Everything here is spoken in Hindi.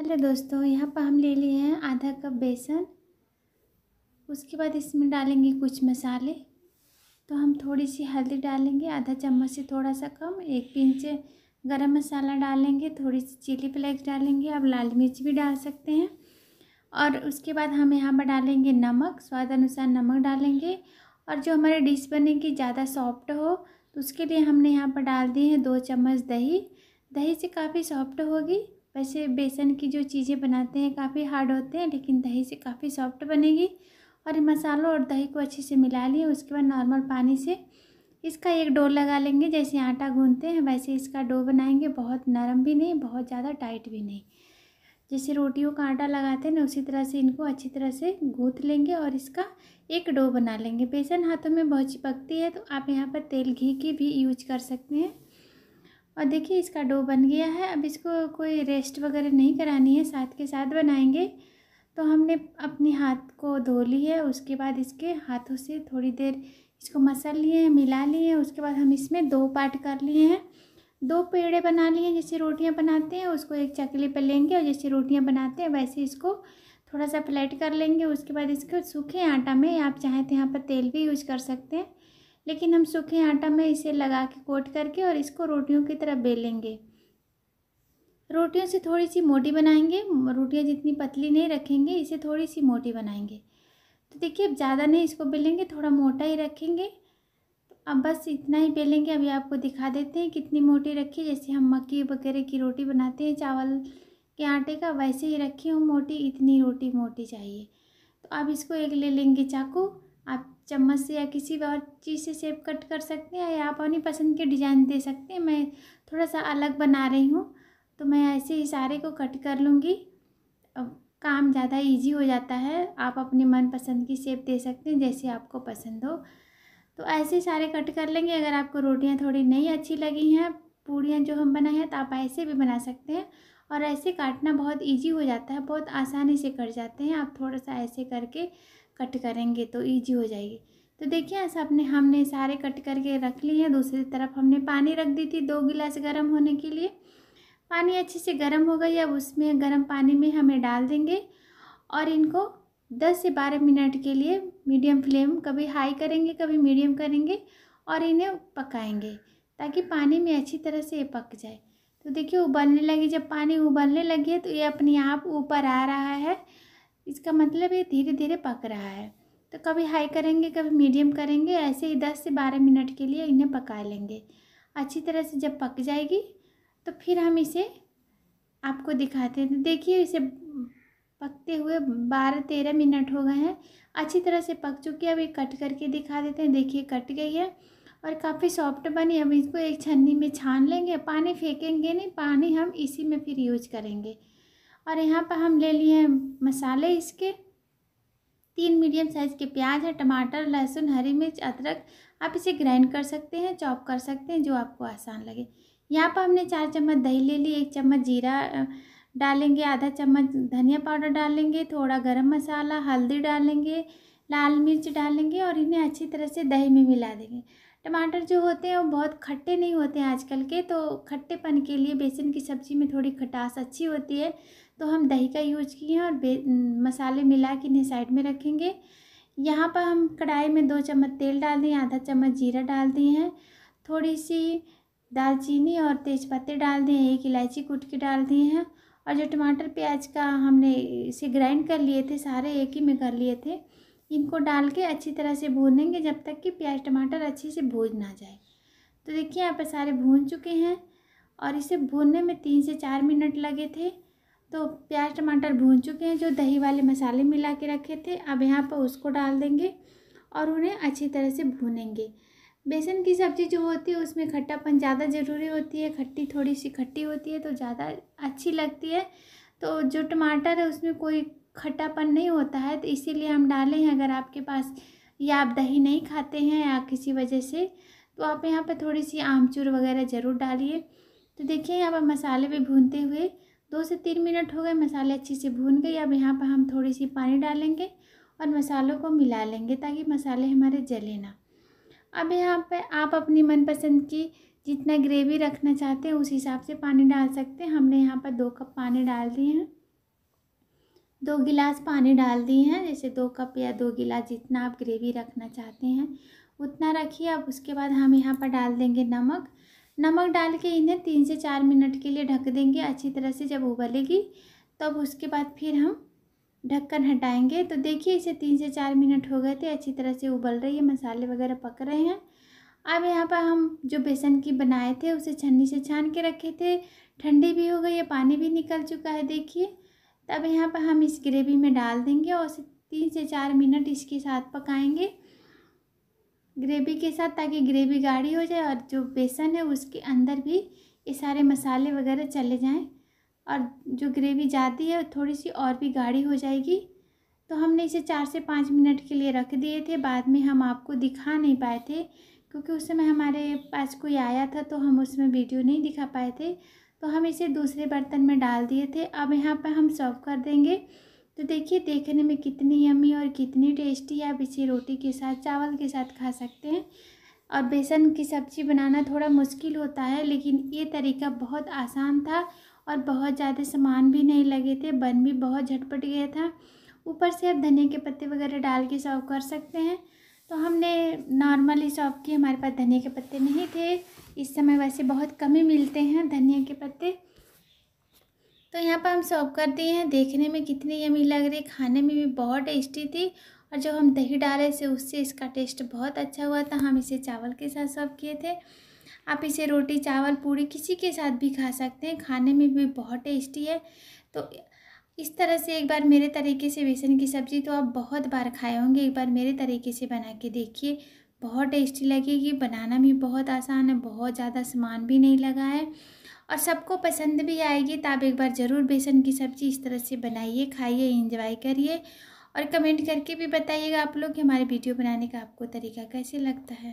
हेलो दोस्तों यहाँ पर हम ले लिए हैं आधा कप बेसन उसके बाद इसमें डालेंगे कुछ मसाले तो हम थोड़ी सी हल्दी डालेंगे आधा चम्मच से थोड़ा सा कम एक पिंच गरम मसाला डालेंगे थोड़ी सी चिली फ्लेक्स डालेंगे आप लाल मिर्च भी डाल सकते हैं और उसके बाद हम यहाँ पर डालेंगे नमक स्वाद अनुसार नमक डालेंगे और जो हमारी डिश बनेगी ज़्यादा सॉफ्ट हो तो उसके लिए हमने यहाँ पर डाल दिए हैं दो चम्मच दही दही से काफ़ी सॉफ्ट होगी वैसे बेसन की जो चीज़ें बनाते हैं काफ़ी हार्ड होते हैं लेकिन दही से काफ़ी सॉफ्ट बनेगी और मसालों और दही को अच्छे से मिला लिए उसके बाद नॉर्मल पानी से इसका एक डो लगा लेंगे जैसे आटा गूंदते हैं वैसे इसका डो बनाएंगे बहुत नरम भी नहीं बहुत ज़्यादा टाइट भी नहीं जैसे रोटियों का आटा लगाते हैं ना उसी तरह से इनको अच्छी तरह से गूँथ लेंगे और इसका एक डो बना लेंगे बेसन हाथों में बहुत चिपकती है तो आप यहाँ पर तेल घी की भी यूज कर सकते हैं और देखिए इसका डो बन गया है अब इसको कोई रेस्ट वगैरह नहीं करानी है साथ के साथ बनाएंगे तो हमने अपने हाथ को धो ली है उसके बाद इसके हाथों से थोड़ी देर इसको मसल लिए हैं मिला लिए हैं उसके बाद हम इसमें दो पार्ट कर लिए हैं दो पेड़े बना लिए हैं जैसे रोटियां बनाते हैं उसको एक चकली पर लेंगे और जैसे रोटियां बनाते हैं वैसे इसको थोड़ा सा प्लेट कर लेंगे उसके बाद इसको सूखे आटा में आप चाहें तो यहाँ पर तेल भी यूज कर सकते हैं लेकिन हम सूखे आटा में इसे लगा के कोट करके और इसको रोटियों की तरह बेलेंगे रोटियों से थोड़ी सी मोटी बनाएंगे रोटियाँ जितनी पतली नहीं रखेंगे इसे थोड़ी सी मोटी बनाएंगे तो देखिए अब ज़्यादा नहीं इसको बेलेंगे थोड़ा मोटा ही रखेंगे तो अब बस इतना ही बेलेंगे अभी आपको दिखा देते हैं कितनी मोटी रखी जैसे हम मक्की वगैरह की रोटी बनाते हैं चावल के आटे का वैसे ही रखी हूँ मोटी इतनी रोटी मोटी चाहिए तो अब इसको एक ले लेंगे चाकू आप चम्मच से या किसी और चीज़ से शेप कट कर सकते हैं या आप अपनी पसंद के डिज़ाइन दे सकते हैं मैं थोड़ा सा अलग बना रही हूँ तो मैं ऐसे ही सारे को कट कर लूँगी अब काम ज़्यादा इजी हो जाता है आप अपने मनपसंद की शेप दे सकते हैं जैसे आपको पसंद हो तो ऐसे ही सारे कट कर लेंगे अगर आपको रोटियाँ थोड़ी नहीं अच्छी लगी हैं पूड़ियाँ जो हम बनाए हैं तो आप ऐसे भी बना सकते हैं और ऐसे काटना बहुत इजी हो जाता है बहुत आसानी से कट जाते हैं आप थोड़ा सा ऐसे करके कट करेंगे तो ईजी हो जाएगी तो देखिए ऐसा अपने हमने सारे कट करके रख लिए हैं दूसरी तरफ हमने पानी रख दी थी दो गिलास गर्म होने के लिए पानी अच्छे से गर्म हो गई अब उसमें गर्म पानी में हमें डाल देंगे और इनको 10 से 12 मिनट के लिए मीडियम फ्लेम कभी हाई करेंगे कभी मीडियम करेंगे और इन्हें पकाएंगे ताकि पानी में अच्छी तरह से ये पक जाए तो देखिए उबलने लगी जब पानी उबलने लगी है तो ये अपने आप ऊपर आ रहा है इसका मतलब ये धीरे धीरे पक रहा है तो कभी हाई करेंगे कभी मीडियम करेंगे ऐसे ही दस से बारह मिनट के लिए इन्हें पका लेंगे अच्छी तरह से जब पक जाएगी तो फिर हम इसे आपको दिखाते हैं तो देखिए इसे पकते हुए बारह तेरह मिनट हो गए हैं अच्छी तरह से पक चुकी है अभी कट करके दिखा देते हैं देखिए कट गई है और काफ़ी सॉफ्ट बनी अब इसको एक छन्नी में छान लेंगे पानी फेंकेंगे नहीं पानी हम इसी में फिर यूज करेंगे और यहाँ पर हम ले लिए हैं मसाले इसके तीन मीडियम साइज़ के प्याज है टमाटर लहसुन हरी मिर्च अदरक आप इसे ग्राइंड कर सकते हैं चॉप कर सकते हैं जो आपको आसान लगे यहाँ पर हमने चार चम्मच दही ले ली एक चम्मच जीरा डालेंगे आधा चम्मच धनिया पाउडर डालेंगे थोड़ा गरम मसाला हल्दी डालेंगे लाल मिर्च डालेंगे और इन्हें अच्छी तरह से दही में मिला देंगे टमाटर जो होते हैं वो बहुत खट्टे नहीं होते हैं आजकल के तो खट्टेपन के लिए बेसन की सब्ज़ी में थोड़ी खटास अच्छी होती है तो हम दही का यूज किए हैं और मसाले मिला के इन्हें साइड में रखेंगे यहाँ पर हम कढ़ाई में दो चम्मच तेल डाल दिए आधा चम्मच जीरा डाल दिए हैं थोड़ी सी दालचीनी और तेज़पत्ते डाल दिए एक इलायची कूट के डाल दिए हैं और जो टमाटर प्याज का हमने इसे ग्राइंड कर लिए थे सारे एक ही में कर लिए थे इनको डाल के अच्छी तरह से भूनेंगे जब तक कि प्याज टमाटर अच्छे से भूज ना जाए तो देखिए यहाँ पर सारे भून चुके हैं और इसे भूनने में तीन से चार मिनट लगे थे तो प्याज टमाटर भून चुके हैं जो दही वाले मसाले मिला के रखे थे अब यहाँ पर उसको डाल देंगे और उन्हें अच्छी तरह से भूनेंगे बेसन की सब्ज़ी जो होती है उसमें खट्टापन ज़्यादा ज़रूरी होती है खट्टी थोड़ी सी खट्टी होती है तो ज़्यादा अच्छी लगती है तो जो टमाटर है उसमें कोई खट्टापन नहीं होता है तो इसीलिए हम डालें हैं अगर आपके पास या आप दही नहीं खाते हैं या किसी वजह से तो आप यहाँ पर थोड़ी सी आमचूर वगैरह ज़रूर डालिए तो देखिए यहाँ पर मसाले भी भूनते हुए दो से तीन मिनट हो गए मसाले अच्छे से भून गए अब यहाँ पर हम थोड़ी सी पानी डालेंगे और मसालों को मिला लेंगे ताकि मसाले हमारे जले ना अब यहाँ पर आप अपनी मनपसंद की जितना ग्रेवी रखना चाहते हैं उस हिसाब से पानी डाल सकते हैं हमने यहाँ पर दो कप पानी डाल दिए हैं दो गिलास पानी डाल दिए हैं जैसे दो कप या दो गिलास जितना आप ग्रेवी रखना चाहते हैं उतना रखिए अब उसके बाद हम यहाँ पर डाल देंगे नमक नमक डाल के इन्हें तीन से चार मिनट के लिए ढक देंगे अच्छी तरह से जब उबलेगी तब उसके बाद फिर हम ढक्कन हटाएंगे तो देखिए इसे तीन से चार मिनट हो गए थे अच्छी तरह से उबल रही है मसाले वगैरह पक रहे हैं अब यहाँ पर हम जो बेसन की बनाए थे उसे छन्नी से छान के रखे थे ठंडी भी हो गई है पानी भी निकल चुका है देखिए तब यहाँ पर हम इस ग्रेवी में डाल देंगे और उसे तीन से चार मिनट इसके साथ पकाएंगे ग्रेवी के साथ ताकि ग्रेवी गाढ़ी हो जाए और जो बेसन है उसके अंदर भी ये सारे मसाले वगैरह चले जाएं और जो ग्रेवी जाती है थोड़ी सी और भी गाढ़ी हो जाएगी तो हमने इसे चार से पाँच मिनट के लिए रख दिए थे बाद में हम आपको दिखा नहीं पाए थे क्योंकि उस समय हमारे पास कोई आया था तो हम उसमें वीडियो नहीं दिखा पाए थे तो हम इसे दूसरे बर्तन में डाल दिए थे अब यहाँ पर हम सर्व कर देंगे तो देखिए देखने में कितनी यमी और कितनी टेस्टी है आप इसे रोटी के साथ चावल के साथ खा सकते हैं और बेसन की सब्ज़ी बनाना थोड़ा मुश्किल होता है लेकिन ये तरीका बहुत आसान था और बहुत ज़्यादा सामान भी नहीं लगे थे बन भी बहुत झटपट गया था ऊपर से आप धनिया के पत्ते वगैरह डाल के सर्व कर सकते हैं तो हमने नॉर्मली सर्व किए हमारे पास धनिया के पत्ते नहीं थे इस समय वैसे बहुत कम ही मिलते हैं धनिया के पत्ते तो यहाँ पर हम सर्व कर दिए हैं देखने में कितनी यमी लग रही खाने में भी बहुत टेस्टी थी और जब हम दही डाले से उससे इसका टेस्ट बहुत अच्छा हुआ था हम इसे चावल के साथ सर्व किए थे आप इसे रोटी चावल पूड़ी किसी के साथ भी खा सकते हैं खाने में भी बहुत टेस्टी है तो इस तरह से एक बार मेरे तरीके से बेसन की सब्ज़ी तो आप बहुत बार खाए होंगे एक बार मेरे तरीके से बना के देखिए बहुत टेस्टी लगेगी बनाना भी बहुत आसान है बहुत ज़्यादा सामान भी नहीं लगा है और सबको पसंद भी आएगी तो आप एक बार ज़रूर बेसन की सब्ज़ी इस तरह से बनाइए खाइए इंजॉय करिए और कमेंट करके भी बताइएगा आप लोग कि हमारे वीडियो बनाने का आपको तरीका कैसे लगता है